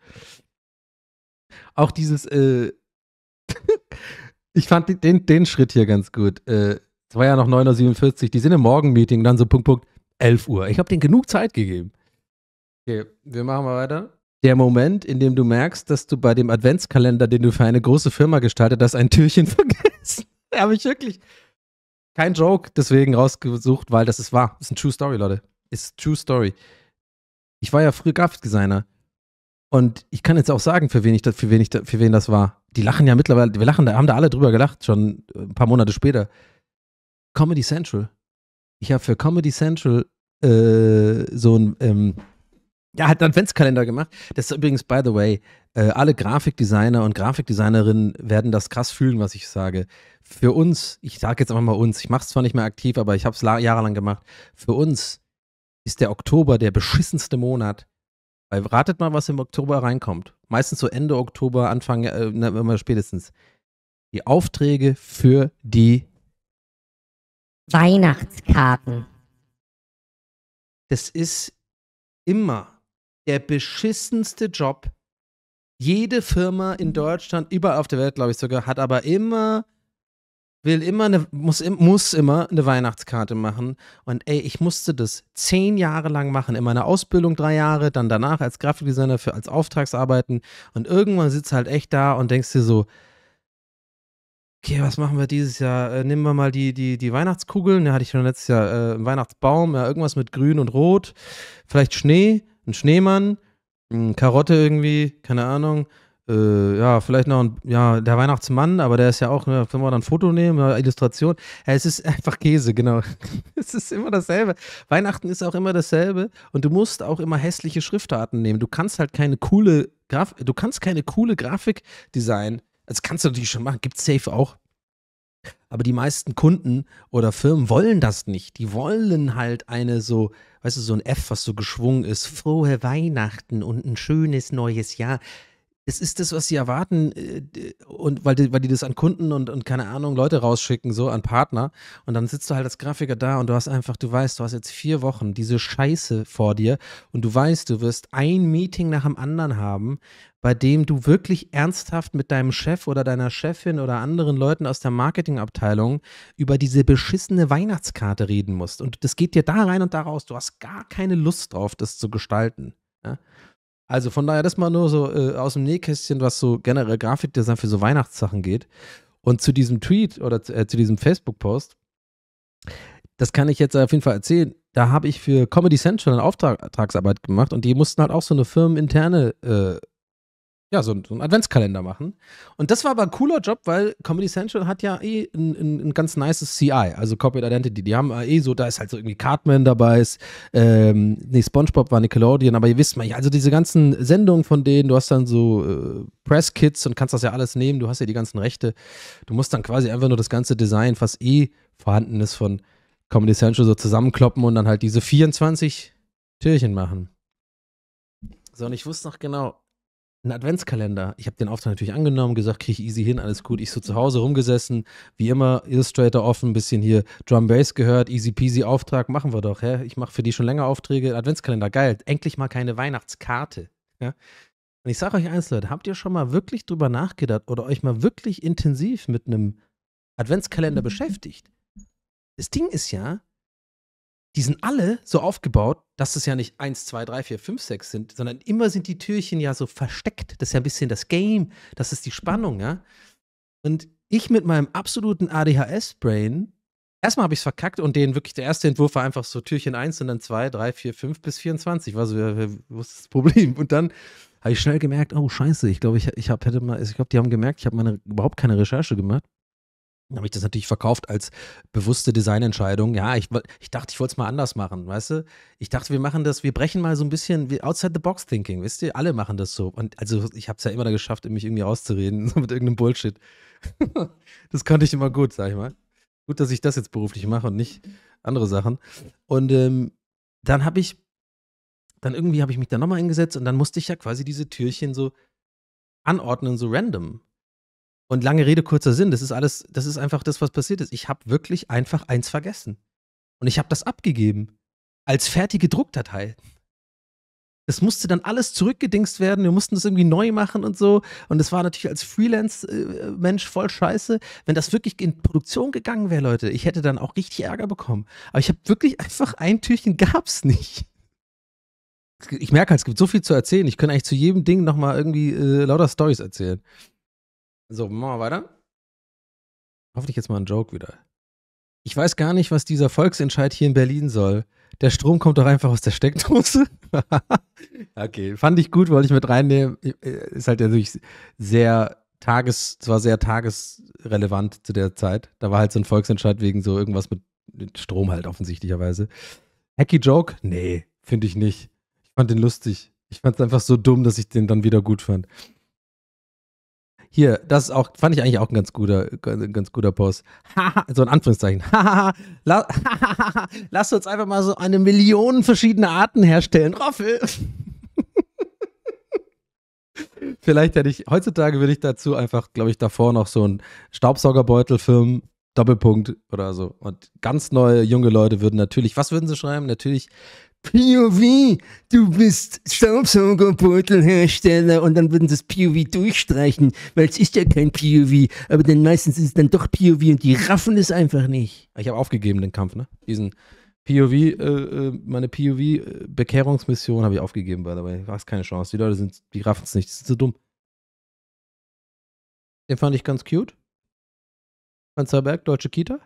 Auch dieses, äh, [laughs] ich fand den, den Schritt hier ganz gut. Äh, es war ja noch 9.47 Uhr, die sind im Morgenmeeting, dann so Punkt, Punkt, 11 Uhr. Ich habe denen genug Zeit gegeben. Okay, wir machen mal weiter der Moment, in dem du merkst, dass du bei dem Adventskalender, den du für eine große Firma gestaltet hast, ein Türchen [laughs] vergisst. da habe ich wirklich kein Joke deswegen rausgesucht, weil das ist wahr. Das ist eine True Story, Leute. Ist True Story. Ich war ja früher Grafikdesigner. Und ich kann jetzt auch sagen, für wen, ich, für, wen ich, für wen das war. Die lachen ja mittlerweile, wir lachen, da haben da alle drüber gelacht, schon ein paar Monate später. Comedy Central. Ich habe für Comedy Central äh, so ein ähm, ja, hat einen Adventskalender gemacht. Das ist übrigens, by the way, äh, alle Grafikdesigner und Grafikdesignerinnen werden das krass fühlen, was ich sage. Für uns, ich sage jetzt einfach mal uns, ich mache es zwar nicht mehr aktiv, aber ich habe es jahrelang gemacht. Für uns ist der Oktober der beschissenste Monat. Weil ratet mal, was im Oktober reinkommt. Meistens so Ende Oktober, Anfang, äh, immer spätestens. Die Aufträge für die Weihnachtskarten. Das ist immer der beschissenste Job. Jede Firma in mhm. Deutschland, überall auf der Welt, glaube ich sogar, hat aber immer, will immer eine, muss, muss immer eine Weihnachtskarte machen. Und ey, ich musste das zehn Jahre lang machen. In meiner Ausbildung drei Jahre, dann danach als Grafikdesigner für, als Auftragsarbeiten. Und irgendwann sitzt halt echt da und denkst dir so, okay, was machen wir dieses Jahr? Äh, nehmen wir mal die, die, die Weihnachtskugeln. Da hatte ich schon letztes Jahr äh, einen Weihnachtsbaum, ja, irgendwas mit Grün und Rot, vielleicht Schnee ein Schneemann, eine Karotte irgendwie, keine Ahnung. Äh, ja, vielleicht noch ein, ja, der Weihnachtsmann, aber der ist ja auch, wenn ne, wir dann ein Foto nehmen, eine Illustration. Ja, es ist [laughs] einfach Käse, genau. [laughs] es ist immer dasselbe. Weihnachten ist auch immer dasselbe und du musst auch immer hässliche Schriftarten nehmen. Du kannst halt keine coole Graf du kannst keine coole Grafik designen. Das kannst du natürlich schon machen, gibt safe auch. Aber die meisten Kunden oder Firmen wollen das nicht. Die wollen halt eine so, weißt du, so ein F, was so geschwungen ist. Frohe Weihnachten und ein schönes neues Jahr das ist das, was sie erwarten, äh, und weil die, weil die das an Kunden und, und keine Ahnung, Leute rausschicken, so an Partner. Und dann sitzt du halt als Grafiker da und du hast einfach, du weißt, du hast jetzt vier Wochen diese Scheiße vor dir und du weißt, du wirst ein Meeting nach dem anderen haben, bei dem du wirklich ernsthaft mit deinem Chef oder deiner Chefin oder anderen Leuten aus der Marketingabteilung über diese beschissene Weihnachtskarte reden musst. Und das geht dir da rein und da raus. Du hast gar keine Lust drauf, das zu gestalten. Ja? Also von daher, das mal nur so äh, aus dem Nähkästchen, was so generell Grafikdesign für so Weihnachtssachen geht. Und zu diesem Tweet oder zu, äh, zu diesem Facebook-Post, das kann ich jetzt auf jeden Fall erzählen. Da habe ich für Comedy Central eine Auftragsarbeit gemacht und die mussten halt auch so eine firmeninterne äh, ja, so, so einen Adventskalender machen. Und das war aber ein cooler Job, weil Comedy Central hat ja eh ein, ein, ein ganz nices CI, also Corporate Identity. Die haben äh, eh so, da ist halt so irgendwie Cartman dabei, ist, ähm, nee, Spongebob war Nickelodeon, aber ihr wisst mal, also diese ganzen Sendungen von denen, du hast dann so äh, Presskits und kannst das ja alles nehmen, du hast ja die ganzen Rechte. Du musst dann quasi einfach nur das ganze Design, was eh vorhanden ist von Comedy Central, so zusammenkloppen und dann halt diese 24 Türchen machen. So, und ich wusste noch genau, einen Adventskalender. Ich habe den Auftrag natürlich angenommen, gesagt, kriege ich easy hin, alles gut. Ich so zu Hause rumgesessen, wie immer, Illustrator offen, bisschen hier Drum Bass gehört, easy peasy Auftrag, machen wir doch. Hä? Ich mache für die schon länger Aufträge, Adventskalender, geil. Endlich mal keine Weihnachtskarte. Ja? Und ich sage euch eins, Leute, habt ihr schon mal wirklich drüber nachgedacht oder euch mal wirklich intensiv mit einem Adventskalender [laughs] beschäftigt? Das Ding ist ja, die sind alle so aufgebaut, dass es ja nicht 1, 2, 3, 4, 5, 6 sind, sondern immer sind die Türchen ja so versteckt. Das ist ja ein bisschen das Game, das ist die Spannung, ja. Und ich mit meinem absoluten ADHS-Brain, erstmal habe ich es verkackt und den wirklich, der erste Entwurf war einfach so Türchen 1 und dann 2, 3, 4, 5 bis 24. War so, wo ist das Problem? Und dann habe ich schnell gemerkt, oh scheiße, ich glaube, ich, ich hab, hätte mal, also ich glaube, die haben gemerkt, ich habe überhaupt keine Recherche gemacht habe ich das natürlich verkauft als bewusste Designentscheidung. Ja, ich, ich dachte, ich wollte es mal anders machen, weißt du? Ich dachte, wir machen das, wir brechen mal so ein bisschen wie Outside-the-Box-Thinking, wisst ihr? Alle machen das so. Und also, ich habe es ja immer da geschafft, mich irgendwie auszureden [laughs] mit irgendeinem Bullshit. [laughs] das konnte ich immer gut, sag ich mal. Gut, dass ich das jetzt beruflich mache und nicht andere Sachen. Und ähm, dann habe ich, dann irgendwie habe ich mich da nochmal hingesetzt und dann musste ich ja quasi diese Türchen so anordnen, so random. Und lange Rede, kurzer Sinn, das ist alles, das ist einfach das, was passiert ist. Ich habe wirklich einfach eins vergessen. Und ich habe das abgegeben. Als fertige Druckdatei. Das musste dann alles zurückgedingst werden. Wir mussten das irgendwie neu machen und so. Und das war natürlich als Freelance-Mensch äh, voll scheiße. Wenn das wirklich in Produktion gegangen wäre, Leute, ich hätte dann auch richtig Ärger bekommen. Aber ich habe wirklich einfach ein Türchen gab's nicht. Ich merke halt, es gibt so viel zu erzählen. Ich könnte eigentlich zu jedem Ding nochmal irgendwie äh, lauter Stories erzählen. So, machen wir weiter. Hoffentlich jetzt mal ein Joke wieder. Ich weiß gar nicht, was dieser Volksentscheid hier in Berlin soll. Der Strom kommt doch einfach aus der Steckdose. [laughs] okay, fand ich gut, wollte ich mit reinnehmen. Äh, ist halt natürlich sehr tages, zwar sehr tagesrelevant zu der Zeit. Da war halt so ein Volksentscheid wegen so irgendwas mit Strom halt offensichtlicherweise. Hacky Joke? Nee, finde ich nicht. Ich fand den lustig. Ich fand es einfach so dumm, dass ich den dann wieder gut fand. Hier, das ist auch, fand ich eigentlich auch ein ganz guter, ganz guter Post. [laughs] so ein Anführungszeichen. [laughs] [laughs] Lass uns einfach mal so eine Million verschiedene Arten herstellen. Roffel! Vielleicht hätte ich, heutzutage würde ich dazu einfach, glaube ich, davor noch so einen Staubsaugerbeutel filmen, Doppelpunkt oder so. Und ganz neue junge Leute würden natürlich, was würden sie schreiben? Natürlich POV, du bist Staubsaugerbeutelhersteller und dann würden sie das POV durchstreichen, weil es ist ja kein POV, aber dann meistens ist es dann doch POV und die raffen es einfach nicht. Ah, ich habe aufgegeben den Kampf, ne? Diesen POV, äh, äh, meine POV-Bekehrungsmission äh, habe ich aufgegeben, by the way. War es keine Chance. Die Leute sind, die raffen es nicht, die sind so dumm. Den fand ich ganz cute. Panzerberg, deutsche Kita.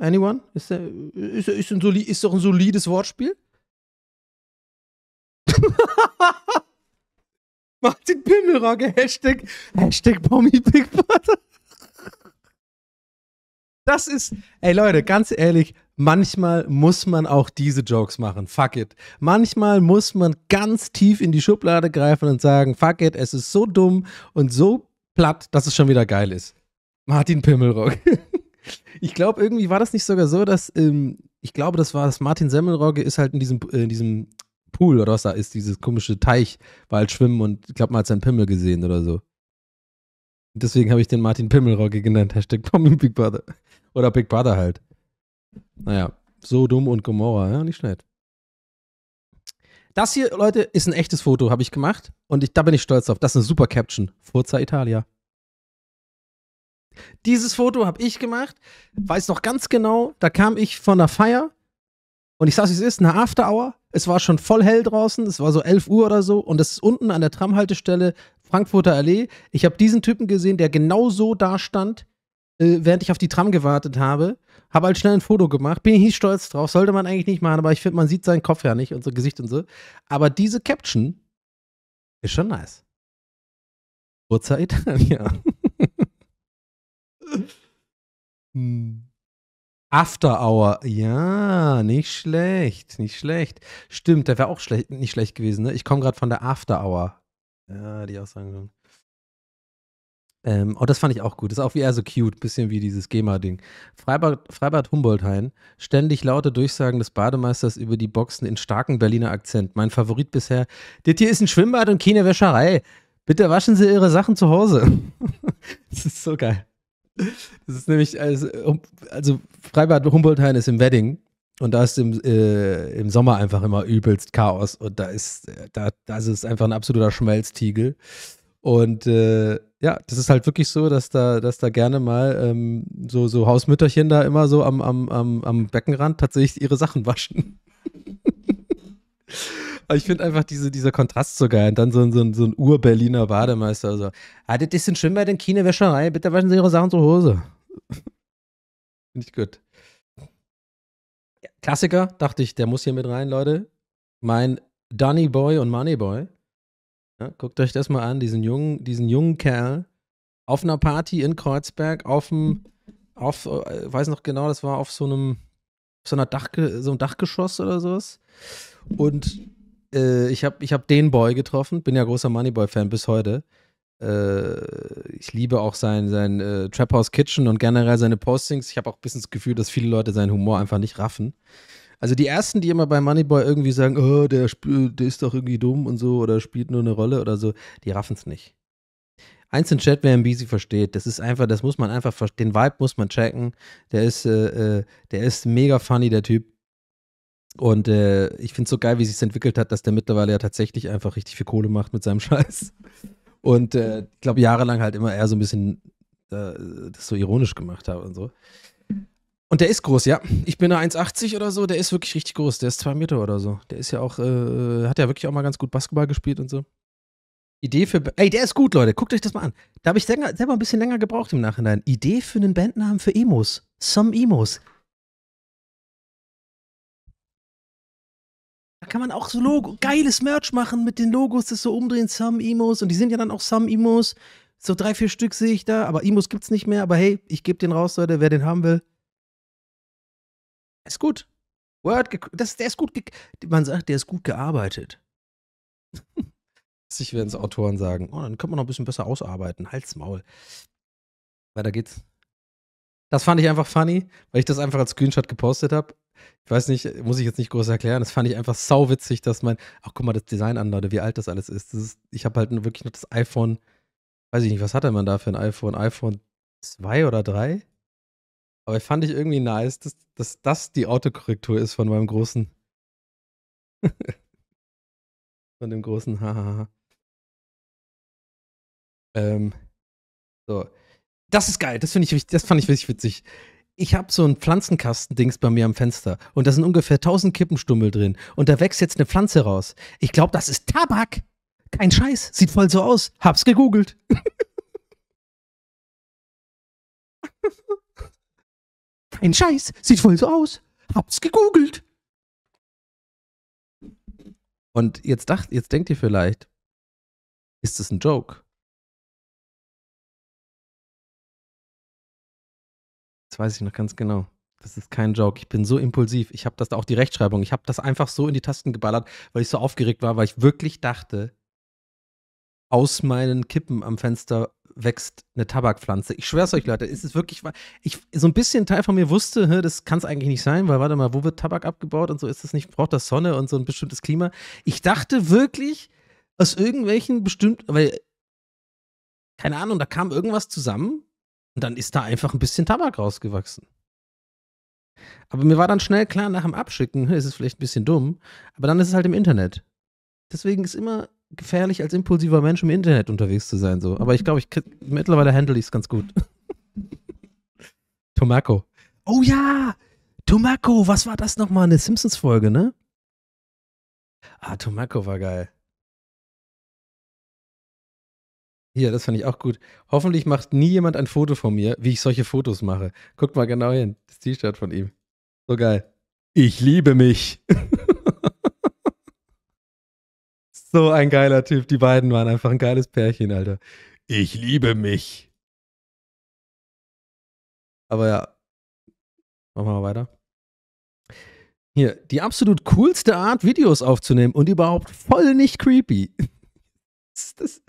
Anyone? Ist, der, ist, ist, ein soli, ist doch ein solides Wortspiel. [laughs] Martin Pimmelrogge, Hashtag, Hashtag Bommi Big Butter. Das ist, ey Leute, ganz ehrlich, manchmal muss man auch diese Jokes machen. Fuck it. Manchmal muss man ganz tief in die Schublade greifen und sagen, fuck it, es ist so dumm und so platt, dass es schon wieder geil ist. Martin Pimmelrock. [laughs] Ich glaube, irgendwie war das nicht sogar so, dass, ähm, ich glaube, das war das Martin Semmelrogge ist halt in diesem, äh, in diesem Pool oder was da ist, dieses komische Teich, war halt schwimmen und ich glaube, man hat seinen Pimmel gesehen oder so. Deswegen habe ich den Martin Pimmelrogge genannt, [laughs] Hashtag Promi Big Brother. Oder Big Brother halt. Naja, so dumm und Gomorra, ja, nicht schlecht. Das hier, Leute, ist ein echtes Foto, habe ich gemacht. Und ich, da bin ich stolz drauf. Das ist eine super Caption. Forza Italia. Dieses Foto habe ich gemacht, weiß noch ganz genau, da kam ich von der Feier und ich saß, wie es ist, eine Afterhour. Es war schon voll hell draußen, es war so 11 Uhr oder so und es ist unten an der Tramhaltestelle Frankfurter Allee. Ich habe diesen Typen gesehen, der genau so da stand, äh, während ich auf die Tram gewartet habe. Habe halt schnell ein Foto gemacht, bin ich stolz drauf, sollte man eigentlich nicht machen, aber ich finde, man sieht seinen Kopf ja nicht und so Gesicht und so. Aber diese Caption ist schon nice. Kurzer Italien. [laughs] Hm. After Hour, ja, nicht schlecht, nicht schlecht. Stimmt, der wäre auch schlecht, nicht schlecht gewesen. Ne? Ich komme gerade von der After Hour. Ja, die Aussagen Ähm, oh, das fand ich auch gut. ist auch wie er so cute, bisschen wie dieses GEMA-Ding. Freibad, Freibad Humboldthain, ständig laute Durchsagen des Bademeisters über die Boxen in starkem Berliner Akzent. Mein Favorit bisher, das hier ist ein Schwimmbad und keine Wäscherei. Bitte waschen Sie Ihre Sachen zu Hause. [laughs] das ist so geil. Das ist nämlich, also, also Freibad Humboldthain ist im Wedding und da ist im, äh, im Sommer einfach immer übelst Chaos und da ist, da, das ist einfach ein absoluter Schmelztiegel. Und äh, ja, das ist halt wirklich so, dass da, dass da gerne mal ähm, so, so Hausmütterchen da immer so am, am, am, am Beckenrand tatsächlich ihre Sachen waschen. Aber ich finde einfach diese, dieser Kontrast so geil. Und dann so, so, so ein Ur-Berliner Bademeister. So. Ah, das ist ein Schwimmbad in Kinewäscherei. Bitte waschen Sie Ihre Sachen zur Hose. [laughs] finde ich gut. Ja, Klassiker, dachte ich, der muss hier mit rein, Leute. Mein Dunny Boy und Money Boy. Ja, guckt euch das mal an, diesen jungen, diesen jungen Kerl auf einer Party in Kreuzberg, auf dem, äh, auf, weiß noch genau, das war auf so einem, auf so einer Dach, so einem Dachgeschoss oder sowas. Und äh, ich habe ich hab den Boy getroffen, bin ja großer Moneyboy-Fan bis heute. Äh, ich liebe auch sein, sein äh, Trap House Kitchen und generell seine Postings. Ich habe auch ein bisschen das Gefühl, dass viele Leute seinen Humor einfach nicht raffen. Also die ersten, die immer bei Moneyboy irgendwie sagen, oh, der, der ist doch irgendwie dumm und so oder spielt nur eine Rolle oder so, die raffen es nicht. Eins in Chat, wer ein MBC versteht, das ist einfach, das muss man einfach, den Vibe muss man checken. Der ist, äh, äh der ist mega funny, der Typ. Und äh, ich finde es so geil, wie sich entwickelt hat, dass der mittlerweile ja tatsächlich einfach richtig viel Kohle macht mit seinem [laughs] Scheiß. Und äh, ich glaube, jahrelang halt immer eher so ein bisschen äh, das so ironisch gemacht habe und so. Und der ist groß, ja. Ich bin da 1,80 oder so. Der ist wirklich richtig groß. Der ist zwei Meter oder so. Der ist ja auch, äh, hat ja wirklich auch mal ganz gut Basketball gespielt und so. Idee für. Ey, der ist gut, Leute. Guckt euch das mal an. Da habe ich selber ein bisschen länger gebraucht im Nachhinein. Idee für einen Bandnamen für Emos. Some Emos. kann man auch so Logo, geiles Merch machen mit den Logos, das so umdrehen, Some Emos. Und die sind ja dann auch Some Emos. So drei, vier Stück sehe ich da, aber Emos gibt es nicht mehr. Aber hey, ich gebe den raus, Leute, wer den haben will. Ist gut. Word, das, der ist gut, man sagt, der ist gut gearbeitet. Sich werden es Autoren sagen. Oh, dann könnte man noch ein bisschen besser ausarbeiten. Halt's Maul. Weiter geht's. Das fand ich einfach funny, weil ich das einfach als Screenshot gepostet habe ich weiß nicht, muss ich jetzt nicht groß erklären. Das fand ich einfach sau witzig, dass mein, ach guck mal, das Design an, Leute, wie alt das alles ist. Das ist ich habe halt wirklich noch das iPhone, weiß ich nicht, was hatte man da für ein iPhone? iPhone 2 oder 3? Aber fand ich irgendwie nice, dass, dass das die Autokorrektur ist von meinem großen. [laughs] von dem großen Hahaha. ähm, so. Das ist geil, das finde ich das fand ich wirklich witzig ich habe so ein Pflanzenkastendings bei mir am Fenster und da sind ungefähr 1000 Kippenstummel drin und da wächst jetzt eine Pflanze raus. Ich glaube, das ist Tabak. Kein Scheiß, sieht voll so aus. Hab's gegoogelt. [laughs] Kein Scheiß, sieht voll so aus. Hab's gegoogelt. Und jetzt dacht, jetzt denkt ihr vielleicht, ist das ein Joke? weiß ich noch ganz genau. Das ist kein Joke. Ich bin so impulsiv. Ich habe das da auch die Rechtschreibung. Ich habe das einfach so in die Tasten geballert, weil ich so aufgeregt war, weil ich wirklich dachte, aus meinen Kippen am Fenster wächst eine Tabakpflanze. Ich schwör's euch, Leute, ist es wirklich wahr? Ich, so ein bisschen Teil von mir wusste, hä, das kann es eigentlich nicht sein, weil warte mal, wo wird Tabak abgebaut und so ist es nicht, braucht das Sonne und so ein bestimmtes Klima. Ich dachte wirklich, aus irgendwelchen bestimmten, weil, keine Ahnung, da kam irgendwas zusammen und dann ist da einfach ein bisschen Tabak rausgewachsen. Aber mir war dann schnell klar, nach dem Abschicken hm, ist es vielleicht ein bisschen dumm, aber dann ist es halt im Internet. Deswegen ist immer gefährlich, als impulsiver Mensch im Internet unterwegs zu sein. So. Aber ich glaube, ich mittlerweile handle ich es ganz gut. [laughs] Tomako. Oh ja! Tomako, was war das nochmal? Eine Simpsons-Folge, ne? Ah, Tomako war geil. Hier, das fand ich auch gut. Hoffentlich macht nie jemand ein Foto von mir, wie ich solche Fotos mache. Guckt mal genau hin. Das T-Shirt von ihm. So geil. Ich liebe mich. [laughs] so ein geiler Typ. Die beiden waren einfach ein geiles Pärchen, Alter. Ich liebe mich. Aber ja, machen wir mal weiter. Hier, die absolut coolste Art, Videos aufzunehmen und überhaupt voll nicht creepy. [laughs] das, das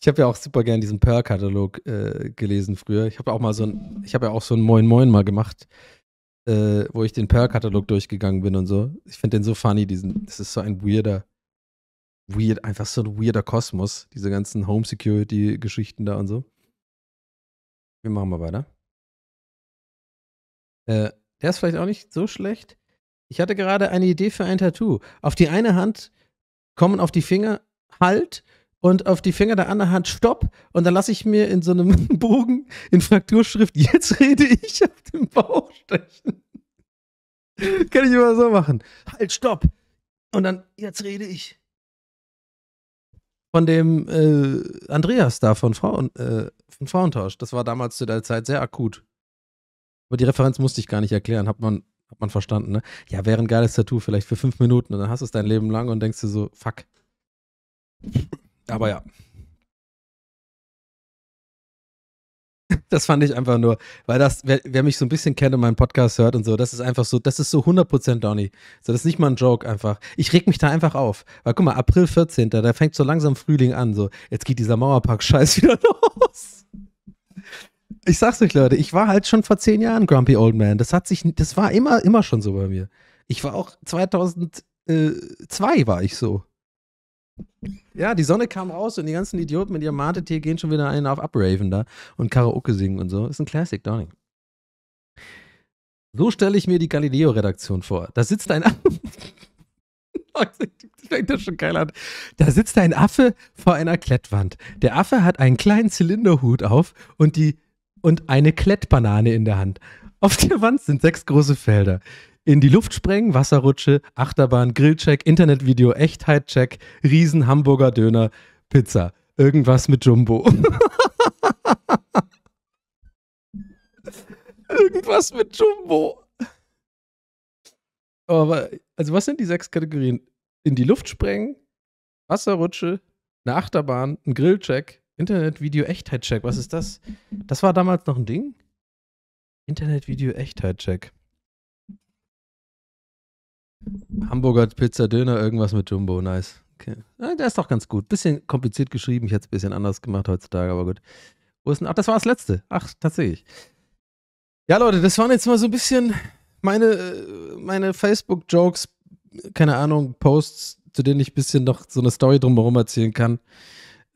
ich habe ja auch super gern diesen Pearl-Katalog äh, gelesen früher. Ich habe auch mal so ein, ich habe ja auch so ein Moin Moin mal gemacht, äh, wo ich den Pearl-Katalog durchgegangen bin und so. Ich finde den so funny, diesen, das ist so ein weirder, weird, einfach so ein weirder Kosmos, diese ganzen Home Security-Geschichten da und so. Wir machen mal weiter. Äh, der ist vielleicht auch nicht so schlecht. Ich hatte gerade eine Idee für ein Tattoo. Auf die eine Hand kommen auf die Finger halt und auf die Finger der anderen Hand Stopp und dann lasse ich mir in so einem [laughs] Bogen in Frakturschrift jetzt rede ich auf den Bauch stechen. [laughs] Kann ich immer so machen. Halt, Stopp. Und dann jetzt rede ich. Von dem äh, Andreas da von, Frauen, äh, von Frauentausch. Das war damals zu der Zeit sehr akut. Aber die Referenz musste ich gar nicht erklären, hat man, hat man verstanden, ne? Ja, wäre ein geiles Tattoo, vielleicht für fünf Minuten und dann hast du es dein Leben lang und denkst dir so, fuck. Aber mhm. ja. [laughs] Das fand ich einfach nur, weil das, wer, wer, mich so ein bisschen kennt und meinen Podcast hört und so, das ist einfach so, das ist so 100% Donny. So, das ist nicht mal ein Joke einfach. Ich reg mich da einfach auf. Weil guck mal, April 14., da fängt so langsam Frühling an. So, jetzt geht dieser Mauerpark-Scheiß [laughs] wieder los. Ich sag's euch, Leute, ich war halt schon vor zehn Jahren Grumpy Old Man. Das hat sich, das war immer, immer schon so bei mir. Ich war auch 2002 war ich so. Ja, die Sonne kam raus und die ganzen Idioten mit ihrem Mate-Tee gehen schon wieder einen auf Upraven da und Karaoke singen und so. Ist ein Classic, Darling. So stelle ich mir die Galileo-Redaktion vor. Da sitzt ein Affe. [laughs] fängt das schon geil an. Da sitzt ein Affe vor einer Klettwand. Der Affe hat einen kleinen Zylinderhut auf und, die, und eine Klettbanane in der Hand. Auf der Wand sind sechs große Felder in die Luft sprengen, Wasserrutsche, Achterbahn, Grillcheck, Internetvideo, Echtheitcheck, Riesen, Hamburger Döner, Pizza. Irgendwas mit Jumbo. [laughs] Irgendwas mit Jumbo. Oh, aber, also was sind die sechs Kategorien? In die Luft sprengen, Wasserrutsche, eine Achterbahn, ein Grillcheck, Internetvideo, Echtheitcheck. Was ist das? Das war damals noch ein Ding? Internetvideo, Echtheitcheck. Hamburger Pizza, Döner, irgendwas mit Jumbo, nice. Okay. Ja, der ist doch ganz gut. Bisschen kompliziert geschrieben, ich hätte es ein bisschen anders gemacht heutzutage, aber gut. Wo ist denn? Ach, das war das letzte. Ach, tatsächlich. Ja, Leute, das waren jetzt mal so ein bisschen meine, äh, meine Facebook-Jokes, keine Ahnung, Posts, zu denen ich ein bisschen noch so eine Story drumherum erzählen kann.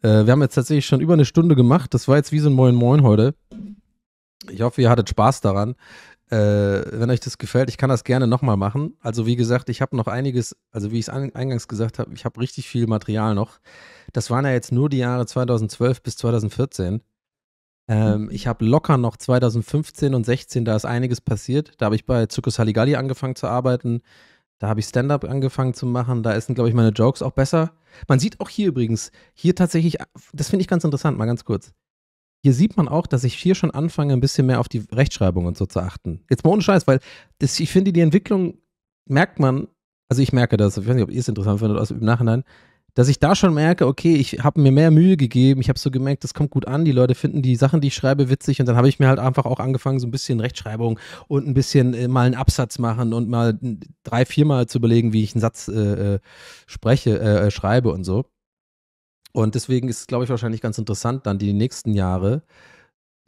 Äh, wir haben jetzt tatsächlich schon über eine Stunde gemacht. Das war jetzt wie so ein Moin Moin heute. Ich hoffe, ihr hattet Spaß daran. Äh, wenn euch das gefällt, ich kann das gerne nochmal machen. Also wie gesagt, ich habe noch einiges, also wie ich es eingangs gesagt habe, ich habe richtig viel Material noch. Das waren ja jetzt nur die Jahre 2012 bis 2014. Ähm, mhm. ich habe locker noch 2015 und 16, da ist einiges passiert. Da habe ich bei Zirkus Halligalli angefangen zu arbeiten. Da habe ich Stand-up angefangen zu machen. Da sind, glaube ich, meine Jokes auch besser. Man sieht auch hier übrigens, hier tatsächlich, das finde ich ganz interessant, mal ganz kurz hier sieht man auch, dass ich hier schon anfange, ein bisschen mehr auf die Rechtschreibung und so zu achten. Jetzt mal ohne Scheiß, weil das, ich finde, die Entwicklung merkt man, also ich merke das, ich weiß nicht, ob ihr es interessant findet, also im Nachhinein, dass ich da schon merke, okay, ich habe mir mehr Mühe gegeben, ich habe so gemerkt, das kommt gut an, die Leute finden die Sachen, die ich schreibe, witzig und dann habe ich mir halt einfach auch angefangen, so ein bisschen Rechtschreibung und ein bisschen äh, mal einen Absatz machen und mal drei, viermal zu überlegen, wie ich einen Satz äh, äh spreche, äh, äh, schreibe und so. Und deswegen ist es, glaube ich, wahrscheinlich ganz interessant, dann die nächsten Jahre,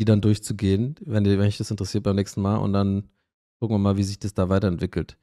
die dann durchzugehen, wenn, wenn ich das interessiert beim nächsten Mal. Und dann gucken wir mal, wie sich das da weiterentwickelt.